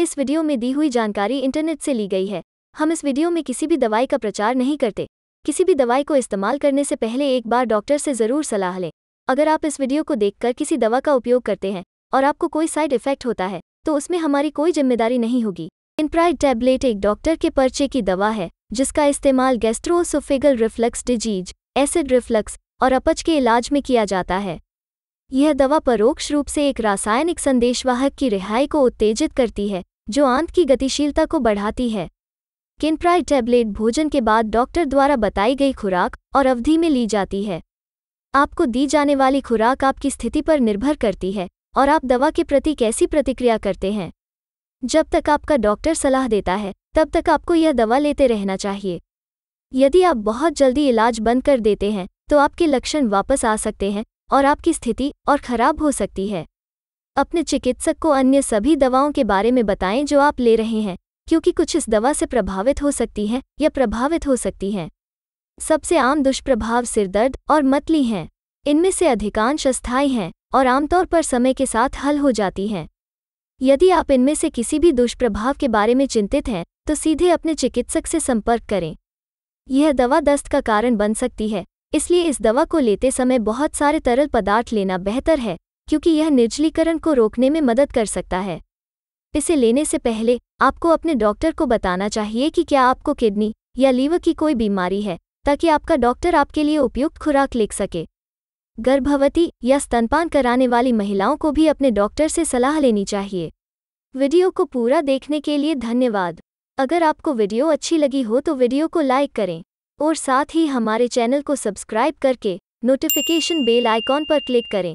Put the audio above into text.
इस वीडियो में दी हुई जानकारी इंटरनेट से ली गई है हम इस वीडियो में किसी भी दवाई का प्रचार नहीं करते किसी भी दवाई को इस्तेमाल करने से पहले एक बार डॉक्टर से ज़रूर सलाह लें अगर आप इस वीडियो को देखकर किसी दवा का उपयोग करते हैं और आपको कोई साइड इफेक्ट होता है तो उसमें हमारी कोई जिम्मेदारी नहीं होगी इनप्राइड टैबलेट एक डॉक्टर के पर्चे की दवा है जिसका इस्तेमाल gastroesophageal reflux disease acid reflux और अपच के इलाज में किया जाता है यह दवा परोक्ष रूप से एक रासायनिक संदेशवाहक की रिहाई को उत्तेजित करती है जो आंत की गतिशीलता को बढ़ाती है किनप्राई टैबलेट भोजन के बाद डॉक्टर द्वारा बताई गई खुराक और अवधि में ली जाती है आपको दी जाने वाली खुराक आपकी स्थिति पर निर्भर करती है और आप दवा के प्रति कैसी प्रतिक्रिया करते हैं जब तक आपका डॉक्टर सलाह देता है तब तक आपको यह दवा लेते रहना चाहिए यदि आप बहुत जल्दी इलाज बंद कर देते हैं तो आपके लक्षण वापस आ सकते हैं और आपकी स्थिति और खराब हो सकती है अपने चिकित्सक को अन्य सभी दवाओं के बारे में बताएं जो आप ले रहे हैं क्योंकि कुछ इस दवा से प्रभावित हो सकती हैं या प्रभावित हो सकती हैं सबसे आम दुष्प्रभाव सिरदर्द और मतली हैं इनमें से अधिकांश अस्थायी हैं और आमतौर पर समय के साथ हल हो जाती हैं यदि आप इनमें से किसी भी दुष्प्रभाव के बारे में चिंतित हैं तो सीधे अपने चिकित्सक से संपर्क करें यह दवा दस्त का कारण बन सकती है इसलिए इस दवा को लेते समय बहुत सारे तरल पदार्थ लेना बेहतर है क्योंकि यह निर्जलीकरण को रोकने में मदद कर सकता है इसे लेने से पहले आपको अपने डॉक्टर को बताना चाहिए कि क्या आपको किडनी या लीवर की कोई बीमारी है ताकि आपका डॉक्टर आपके लिए उपयुक्त खुराक लिख सके गर्भवती या स्तनपान कराने वाली महिलाओं को भी अपने डॉक्टर से सलाह लेनी चाहिए वीडियो को पूरा देखने के लिए धन्यवाद अगर आपको वीडियो अच्छी लगी हो तो वीडियो को लाइक करें और साथ ही हमारे चैनल को सब्सक्राइब करके नोटिफिकेशन बेल आइकॉन पर क्लिक करें